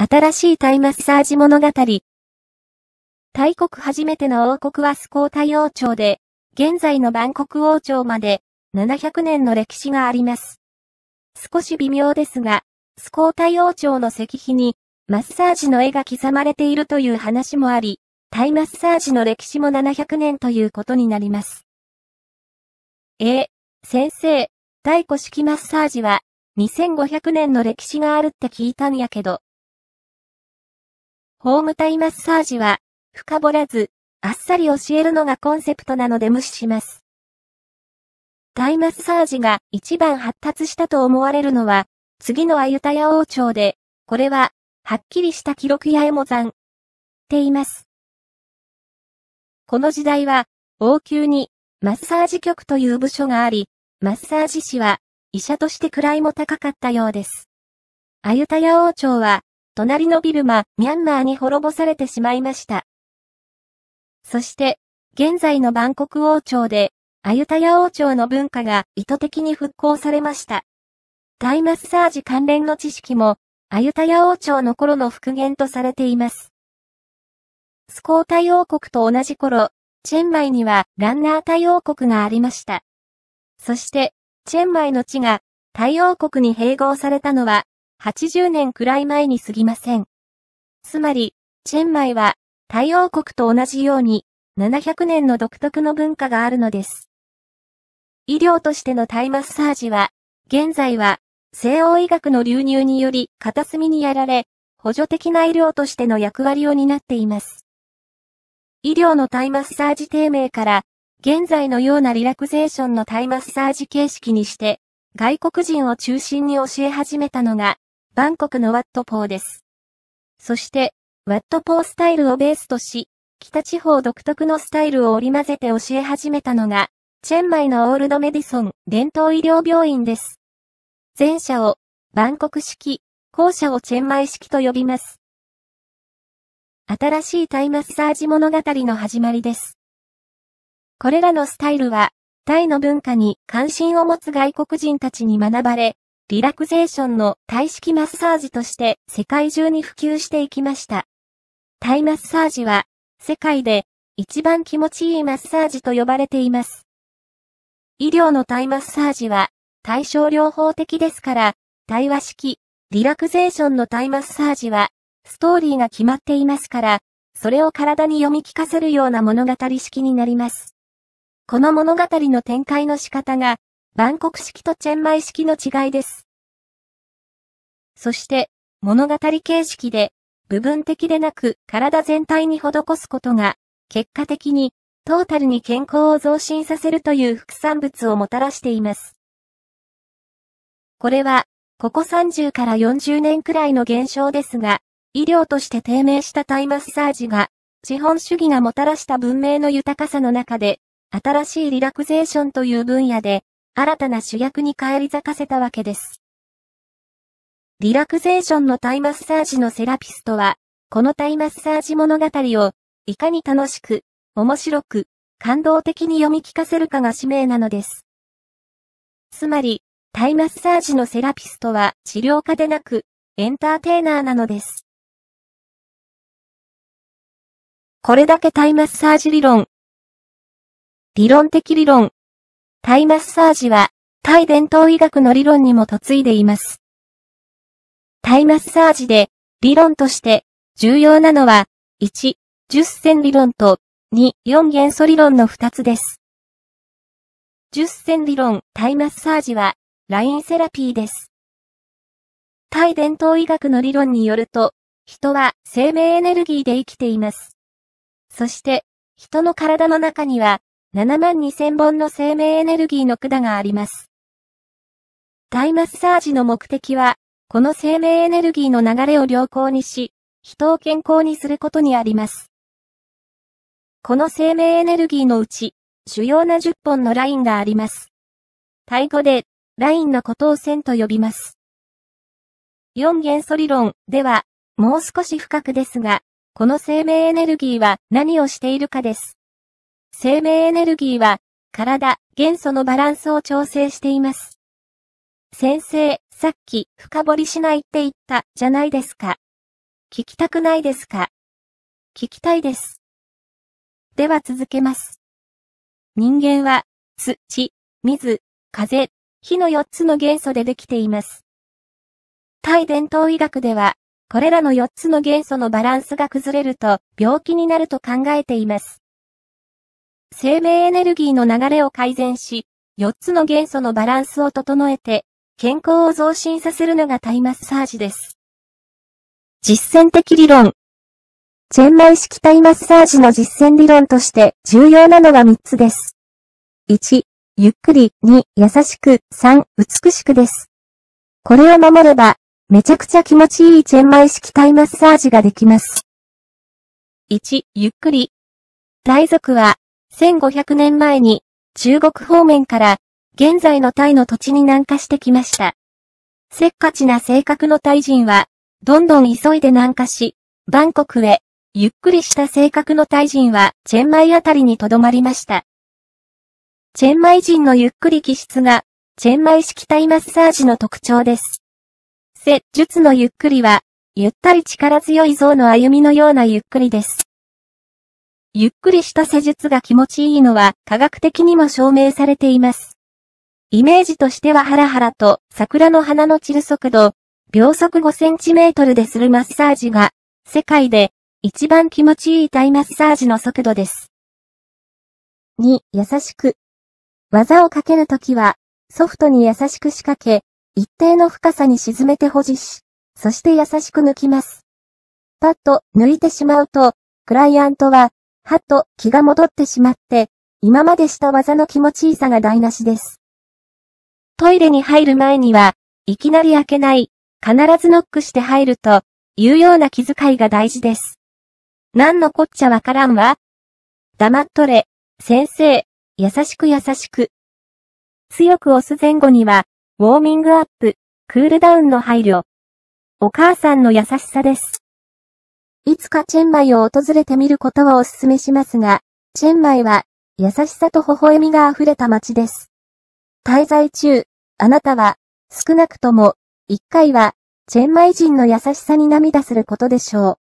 新しいタイマッサージ物語。大国初めての王国はスコータイ王朝で、現在の万国王朝まで700年の歴史があります。少し微妙ですが、スコータイ王朝の石碑にマッサージの絵が刻まれているという話もあり、タイマッサージの歴史も700年ということになります。え、先生、太古式マッサージは2500年の歴史があるって聞いたんやけど。ホームタイマッサージは、深掘らず、あっさり教えるのがコンセプトなので無視します。タイマッサージが一番発達したと思われるのは、次のアユタヤ王朝で、これは、はっきりした記録やエモン、っています。この時代は、王宮に、マッサージ局という部署があり、マッサージ師は、医者として位も高かったようです。アユタヤ王朝は、隣のビルマ、ミャンマーに滅ぼされてしまいました。そして、現在のバンコク王朝で、アユタヤ王朝の文化が意図的に復興されました。大マッサージ関連の知識も、アユタヤ王朝の頃の復元とされています。スコータ王国と同じ頃、チェンマイにはランナータ王国がありました。そして、チェンマイの地が、タイ王国に併合されたのは80年くらい前に過ぎません。つまり、チェンマイは、太陽国と同じように、700年の独特の文化があるのです。医療としてのタイマッサージは、現在は、西欧医学の流入により片隅にやられ、補助的な医療としての役割を担っています。医療のタイマッサージ低迷から、現在のようなリラクゼーションのタイマッサージ形式にして、外国人を中心に教え始めたのが、バンコクのワットポーです。そして、ワットポースタイルをベースとし、北地方独特のスタイルを織り交ぜて教え始めたのが、チェンマイのオールドメディソン伝統医療病院です。前者を、バンコク式、後者をチェンマイ式と呼びます。新しいタイマッサージ物語の始まりです。これらのスタイルは、タイの文化に関心を持つ外国人たちに学ばれ、リラクゼーションの体式マッサージとして世界中に普及していきました。体マッサージは世界で一番気持ちいいマッサージと呼ばれています。医療の体マッサージは対症療法的ですから、対話式、リラクゼーションの体マッサージはストーリーが決まっていますから、それを体に読み聞かせるような物語式になります。この物語の展開の仕方がバンコク式とチェンマイ式の違いです。そして、物語形式で、部分的でなく体全体に施すことが、結果的に、トータルに健康を増進させるという副産物をもたらしています。これは、ここ30から40年くらいの現象ですが、医療として低迷したタイマッサージが、資本主義がもたらした文明の豊かさの中で、新しいリラクゼーションという分野で、新たな主役に返り咲かせたわけです。リラクゼーションのタイマッサージのセラピストは、このタイマッサージ物語を、いかに楽しく、面白く、感動的に読み聞かせるかが使命なのです。つまり、タイマッサージのセラピストは治療家でなく、エンターテイナーなのです。これだけタイマッサージ理論。理論的理論、タイマッサージは、タイ伝統医学の理論にも嫁いでいます。タイマッサージで、理論として、重要なのは、1、10線理論と、2、4元素理論の2つです。10線理論、タイマッサージは、ラインセラピーです。タイ伝統医学の理論によると、人は生命エネルギーで生きています。そして、人の体の中には、7万2000本の生命エネルギーの管があります。イマッサージの目的は、この生命エネルギーの流れを良好にし、人を健康にすることにあります。この生命エネルギーのうち、主要な10本のラインがあります。タイ語で、ラインのことを線と呼びます。4元素理論では、もう少し深くですが、この生命エネルギーは何をしているかです。生命エネルギーは、体、元素のバランスを調整しています。先生、さっき、深掘りしないって言った、じゃないですか。聞きたくないですか聞きたいです。では続けます。人間は、土、水、風、火の4つの元素でできています。タイ伝統医学では、これらの4つの元素のバランスが崩れると、病気になると考えています。生命エネルギーの流れを改善し、4つの元素のバランスを整えて、健康を増進させるのがタイマッサージです。実践的理論。チェンマイ式タイマッサージの実践理論として重要なのは3つです。1、ゆっくり、2、優しく、3、美しくです。これを守れば、めちゃくちゃ気持ちいいチェンマイ式タイマッサージができます。1、ゆっくり。大族は、1500年前に中国方面から現在のタイの土地に南下してきました。せっかちな性格のタイ人は、どんどん急いで南下し、バンコクへ、ゆっくりした性格のタイ人はチェンマイあたりに留まりました。チェンマイ人のゆっくり気質が、チェンマイ式タイマッサージの特徴です。施術のゆっくりは、ゆったり力強い像の歩みのようなゆっくりです。ゆっくりした施術が気持ちいいのは科学的にも証明されています。イメージとしてはハラハラと桜の花の散る速度、秒速 5cm でするマッサージが、世界で一番気持ちいい体マッサージの速度です。2、優しく。技をかけるときは、ソフトに優しく仕掛け、一定の深さに沈めて保持し、そして優しく抜きます。パッと抜いてしまうと、クライアントははっと気が戻ってしまって、今までした技の気持ちいいさが台無しです。トイレに入る前には、いきなり開けない、必ずノックして入ると、いうような気遣いが大事です。何のこっちゃわからんわ。黙っとれ、先生、優しく優しく。強く押す前後には、ウォーミングアップ、クールダウンの配慮。お母さんの優しさです。いつかチェンマイを訪れてみることをお勧めしますが、チェンマイは、優しさと微笑みが溢れた街です。滞在中、あなたは、少なくとも、一回は、チェンマイ人の優しさに涙することでしょう。